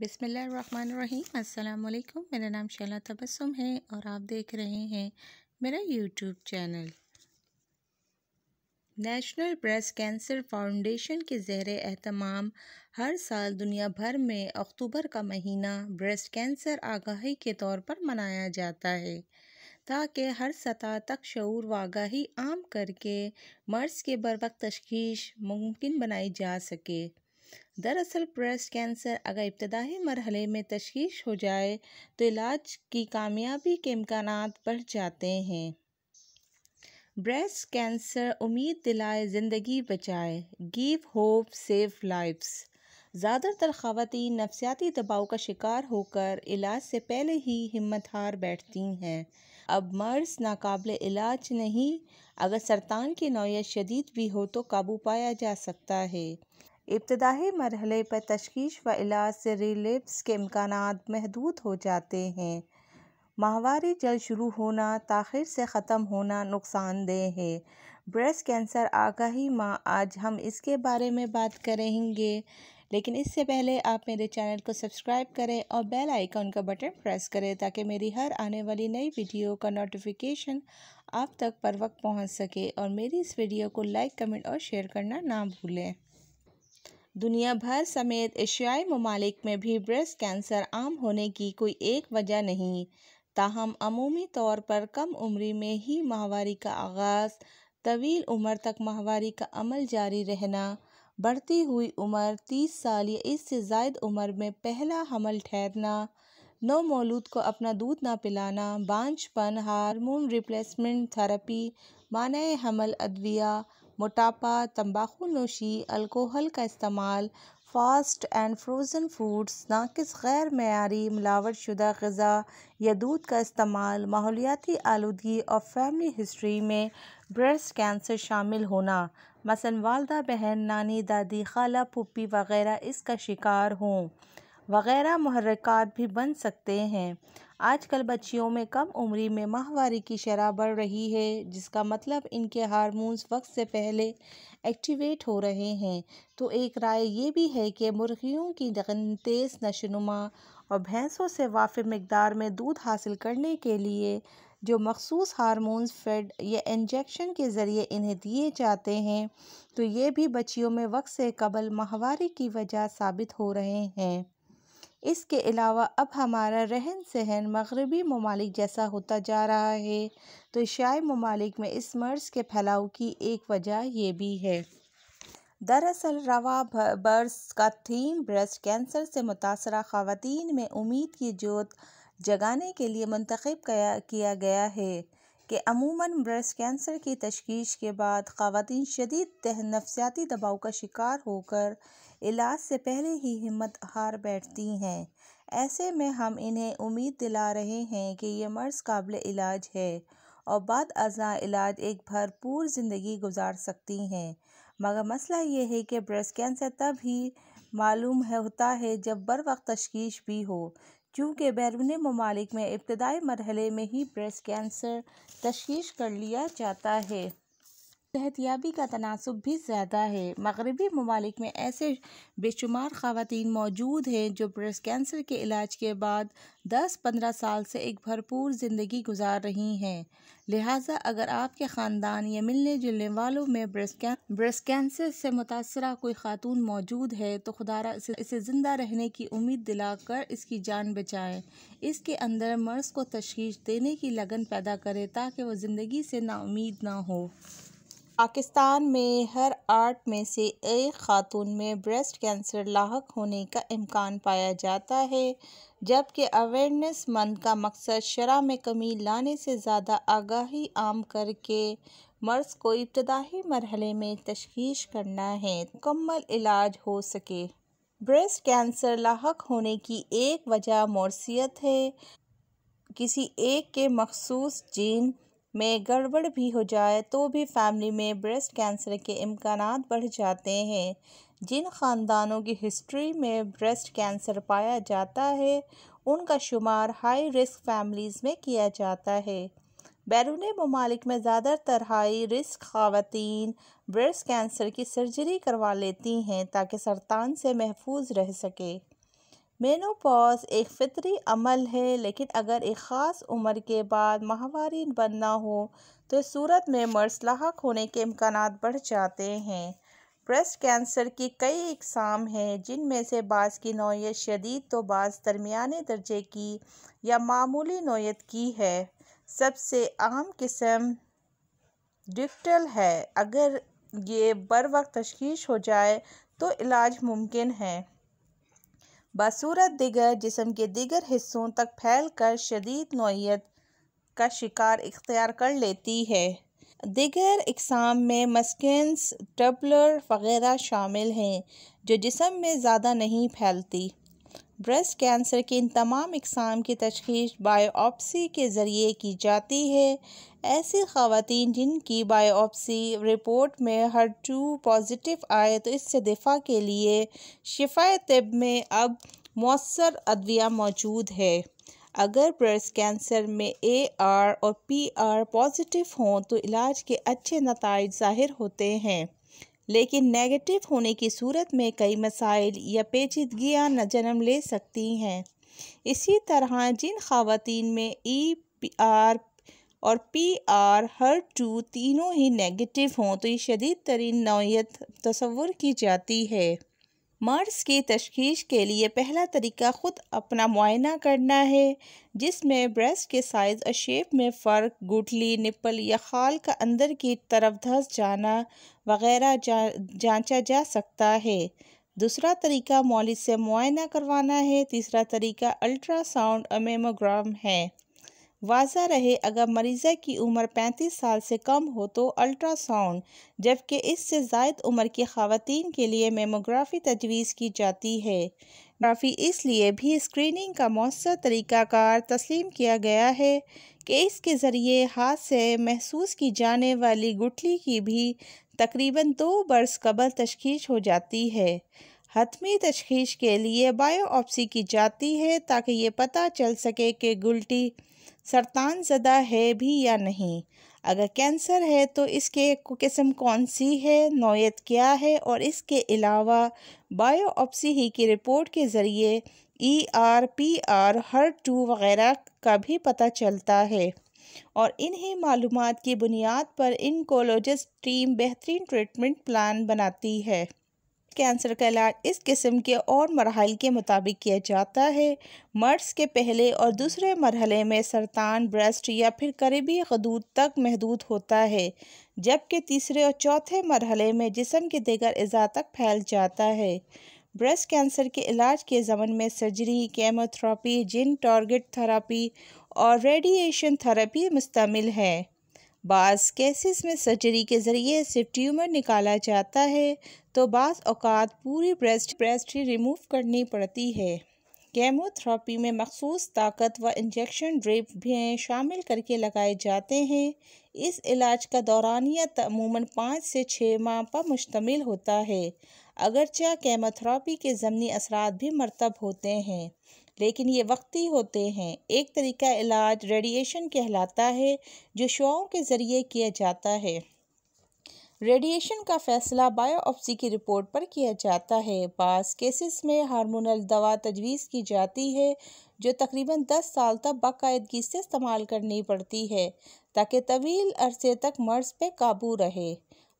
बिसमीम अल्लाम मेरा नाम शैला तबसम है और आप देख रहे हैं मेरा YouTube channel national breast cancer foundation के जेर अहतमाम हर साल दुनिया भर में अक्टूबर का महीना ब्रेस्ट कैंसर आगाही के तौर पर मनाया जाता है ताकि हर सतह तक शूर आगाही आम करके मर्ज़ के बर वक्त मुमकिन बनाई जा सके दरअसल ब्रेस्ट कैंसर अगर इब्तदाई मरहले में तशीश हो जाए तो इलाज की कामयाबी के इम्कान बढ़ जाते हैं ब्रेस्ट कैंसर उम्मीद दिलाए ज़िंदगी बचाए गिव होप सेव लाइफ्स ज़्यादातर खातन नफसियाती दबाव का शिकार होकर इलाज से पहले ही हिम्मत हार बैठती हैं अब मर्ज नाकबिल इलाज नहीं अगर सरतान की नौीय शदीद भी हो तो काबू पाया जा सकता है इब्तदाई मरहले पर तशीश व इलाज से रिलिप्स के इम्कान महदूद हो जाते हैं माहवारी जल शुरू होना ताखिर से ख़त्म होना नुकसानदेह है ब्रेस्ट कैंसर आगाही माँ आज हम इसके बारे में बात करेंगे लेकिन इससे पहले आप मेरे चैनल को सब्सक्राइब करें और बेल आइकन का बटन प्रेस करें ताकि मेरी हर आने वाली नई वीडियो का नोटिफिकेशन आप तक पर वक्त पहुँच सके और मेरी इस वीडियो को लाइक कमेंट और शेयर करना ना भूलें दुनिया भर समेत एशियाई ममालिक में भी ब्रेस्ट कैंसर आम होने की कोई एक वजह नहीं ताहम अमूमी तौर पर कम उम्री में ही माहवारी का आगाज़ तवील उम्र तक माहवारी का अमल जारी रहना बढ़ती हुई उम्र तीस साल या इससे जायद उम्र में पहला हमल ठहरना नौ मौलूद को अपना दूध ना पिलाना बांझपन हारमोन रिप्लेसमेंट थेरेपी मान हमल अद्विया मोटापा तंबाकू नोशी अल्कोहल का इस्तेमाल फ़ास्ट एंड फ्रोज़न फूड्स नाकस गैर मैारी मिलावट शुदा गज़ा या दूध का इस्तेमाल माहौलियाती आलूगी और फैमिली हिस्ट्री में ब्रेस्ट कैंसर शामिल होना मसन वालदा बहन नानी दादी खाला पुप्पी वगैरह इसका शिकार हों वगैरह महरक़ात भी बन सकते हैं आजकल बच्चियों में कम उम्री में माहवारी की शरह बढ़ रही है जिसका मतलब इनके हारमोन्स वक्त से पहले एक्टिवेट हो रहे हैं तो एक राय ये भी है कि मुर्गियों की तेज़ नशनुमा और भैंसों से वाफ़ मकदार में दूध हासिल करने के लिए जो मखसूस हारमोन्स फेड या इंजेक्शन के ज़रिए इन्हें दिए जाते हैं तो ये भी बच्चियों में वक्त से कबल माहवारी की वजह साबित हो रहे हैं इसके अलावा अब हमारा रहन सहन मगरबी ममालिक जैसा होता जा रहा है तो शाय ममालिक में इस मर्ज़ के फैलाव की एक वजह यह भी है दरअसल रवा बर्स का थीम ब्रेस्ट कैंसर से मुतासर ख़वान में उम्मीद की जोत जगाने के लिए मंतखब किया गया है कि अमूमन ब्रेस्ट कैंसर की तशखीस के बाद खातन शदीद नफसियाती दबाव का शिकार होकर इलाज से पहले ही हिम्मत हार बैठती हैं ऐसे में हम इन्हें उम्मीद दिला रहे हैं कि यह मर्ज़ काबिल इलाज है और बाद अजा इलाज एक भरपूर ज़िंदगी गुजार सकती हैं मगर मसला ये है कि ब्रेस्ट कैंसर तब ही मालूम है होता है जब बर वक्त तशखीश भी हो चूँकि बैरून ममालिक में इब्तदाई मरहले में ही ब्रेस्ट कैंसर तशीश कर लिया जाता है सेहतियाबी का तनासब भी ज़्यादा है मगरबी ममालिक में ऐसे बेशुमार खातन मौजूद हैं जो ब्रेस्ट कैंसर के इलाज के बाद दस पंद्रह साल से एक भरपूर ज़िंदगी गुजार रही हैं लिहाजा अगर आपके ख़ानदान या मिलने जुलने वालों में ब्रेस्ट कैं ब्रेस्ट कैंसर से मुतासर कोई खातून मौजूद है तो खुदा इसे, ज़िंदा रहने की उम्मीद दिलाकर इसकी जान बचाएँ इसके अंदर मर्ज़ को तशीश देने की लगन पैदा करें ताकि वह ज़िंदगी से नाउमीद ना हो पाकिस्तान में हर आठ में से एक खातून में ब्रेस्ट कैंसर लाक होने का इम्कान पाया जाता है जबकि अवेयरनेस मंथ का मकसद शराह में कमी लाने से ज़्यादा आगाही आम करके मर्ज को इब्तदाही मरहले में तश्ीस करना है मुकम्मल इलाज हो सके ब्रेस्ट कैंसर लाक होने की एक वजह मौसीत है किसी एक के मखसूस जीन में गड़बड़ भी हो जाए तो भी फैमिली में ब्रेस्ट कैंसर के इम्कान बढ़ जाते हैं जिन ख़ानदानों की हिस्ट्री में ब्रेस्ट कैंसर पाया जाता है उनका शुमार हाई रिस्क फैमिलीज़ में किया जाता है बैरून ममालिक में ज़्यादातर हाई रिस्क खातन ब्रेस्ट कैंसर की सर्जरी करवा लेती हैं ताकि सरतान से महफूज रह सके मेनोपॉज एक फ़ितरी अमल है लेकिन अगर एक ख़ास उम्र के बाद माहवारी बनना हो तो इस सूरत में मर्स लाक होने के इम्कान बढ़ जाते हैं ब्रेस्ट कैंसर की कई इकसाम हैं जिनमें से बाज़ की नौीयत शदीद तो बाज़ दरमिया दर्जे की या मामूली नौीयत की है सबसे आम किस्म डिफ्टल है अगर ये बर वक्त तशखीश हो जाए तो इलाज मुमकिन है बसूरत दिगर जिसम के दिगर हिस्सों तक फैल कर शदीद नोयत का शिकार इख्तियार कर लेती है दिगर इकसाम में मस्किन्स टबलर वगैरह शामिल हैं जो जिसम में ज़्यादा नहीं फैलती ब्रेस्ट कैंसर के इन तमाम इकसाम की तशखीस बायोप्सी के ज़रिए की जाती है ऐसी खातन जिनकी बायोप्सी रिपोर्ट में हर टू पॉजिटिव आए तो इससे दिफा के लिए शिफा तब में अब मौसर अद्विया मौजूद है अगर ब्रेस्ट कैंसर में ए आर और पी आर पॉजिटिव हों तो इलाज के अच्छे नतज ज़ाहिर होते हैं लेकिन नेगेटिव होने की सूरत में कई मसाइल या पेचीदगियाँ न जन्म ले सकती हैं इसी तरह जिन खातन में ई पी आर और पी आर हर टू तीनों ही नेगेटिव हों तो ये शदीद तरीन नौीयत तस्वुर की जाती है मर्ज़ की तशखीश के लिए पहला तरीका ख़ुद अपना मुआयना करना है जिसमें ब्रेस्ट के साइज़ और शेप में फ़र्क गुटली निपल या खाल का अंदर की तरफ धस जाना वगैरह जांचा जा सकता है दूसरा तरीका मॉलिज से मुआयना करवाना है तीसरा तरीका अल्ट्रासाउंड और मेमोग्राम है वाजा रहे अगर मरीज़ा की उम्र 35 साल से कम हो तो अल्ट्रासाउंड जबकि इससे ज़ायद उम्र की खातन के लिए मेमोग्राफी तजवीज़ की जाती है काफ़ी इसलिए भी स्क्रीनिंग का मौसर तरीक़ाकार तस्लीम किया गया है कि इसके ज़रिए हाथ से महसूस की जाने वाली गुठली की भी तकरीबन दो बरस कबल तशखीश हो जाती है हतमी तशखीश के लिए बायोऑप्सी की जाती है ताकि ये पता चल सके कि गुलटी सरतान ज़दा है भी या नहीं अगर कैंसर है तो इसके किस्म कौन सी है नौीयत क्या है और इसके अलावा बायोप्सी ही की रिपोर्ट के ज़रिए E R P R HER two वगैरह का भी पता चलता है और इन्हीं मालूम की बुनियाद पर इनकोलोजिस्ट टीम बेहतरीन ट्रीटमेंट प्लान बनाती है कैंसर का इलाज इस किस्म के और मरहल के मुताबिक किया जाता है मर्स के पहले और दूसरे मरहले में सरतान ब्रेस्ट या फिर करीबी खदूद तक महदूद होता है जबकि तीसरे और चौथे मरहले में जिसम के दिगर अज़ा तक फैल जाता है ब्रेस्ट कैंसर के इलाज के ज़मन में सर्जरी केमोथेरापी जिन टारगेट थेरापी और रेडिएशन थेरापी मुस्तमिल है बाज़ केसेस में सर्जरी के ज़रिए सिर्फ ट्यूमर निकाला जाता है तो बास अवत पूरी ब्रेस्ट ब्रेस्ट ही रिमूव करनी पड़ती है केमोथेरापी में मखसूस ताकत व इंजेक्शन ड्रिप भी शामिल करके लगाए जाते हैं इस इलाज का दौरानिया अमूमन पाँच से छः माह पर मुश्तमिल होता है अगरचा केमोथेरापी के ज़मनी असरा भी मरतब होते हैं लेकिन ये वक्ती होते हैं एक तरीका इलाज रेडिएशन कहलाता है जो शुआओं के ज़रिए किया जाता है रेडिएशन का फैसला बायोप्सी की रिपोर्ट पर किया जाता है बास केसेस में हार्मोनल दवा तजवीज़ की जाती है जो तकरीबन 10 साल तक बाकायदगी से इस्तेमाल करनी पड़ती है ताकि तवील अरसे तक मर्ज पे काबू रहे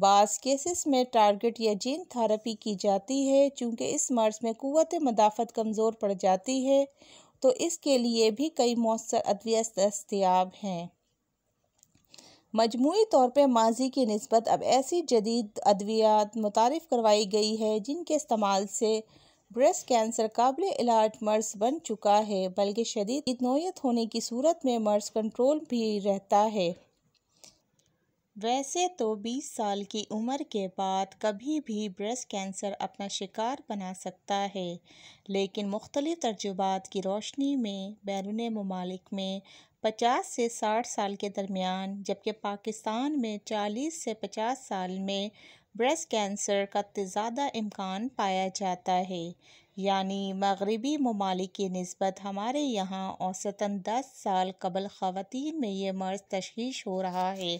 बास केसेस में टारगेट या जीन थेरेपी की जाती है चूँकि इस मर्ज़ में क़वत मदाफ़त कमज़ोर पड़ जाती है तो इसके लिए भी कई मौसर अदवियात दस्तियाब हैं मजमू तौर पर माजी की नस्बत अब ऐसी जदीद अद्वियात मुतारफ़ करवाई गई है जिनके इस्तेमाल से ब्रेस्ट कैंसर काबिल इलाज मर्ज बन चुका है बल्कि शदीद नोयत होने की सूरत में मर्ज कंट्रोल भी रहता है वैसे तो 20 साल की उम्र के बाद कभी भी ब्रेस्ट कैंसर अपना शिकार बना सकता है लेकिन मुख्तलिफ़ तजुबात की रोशनी में बैरून ममालिक में 50 से 60 साल के दरमियान जबकि पाकिस्तान में 40 से 50 साल में ब्रेस्ट कैंसर का ज्यादा इम्कान पाया जाता है यानी मगरबी ममालिक की नस्बत हमारे यहाँ औसतन दस साल कबल ख़वान में ये मर्ज़ तशीश हो रहा है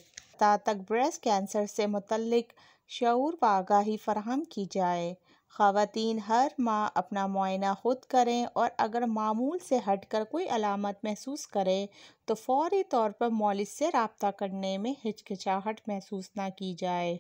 याफ्ता तक ब्रेस्ट कैंसर से मतलब शूर व आगाही फराहम की जाए खातन हर माह अपना मुआयना ख़ुद करें और अगर मामूल से हट कर कोई अलामत महसूस करें तो फौरी तौर पर मौलिस से रबता करने में हिचकिचाहट महसूस ना की जाए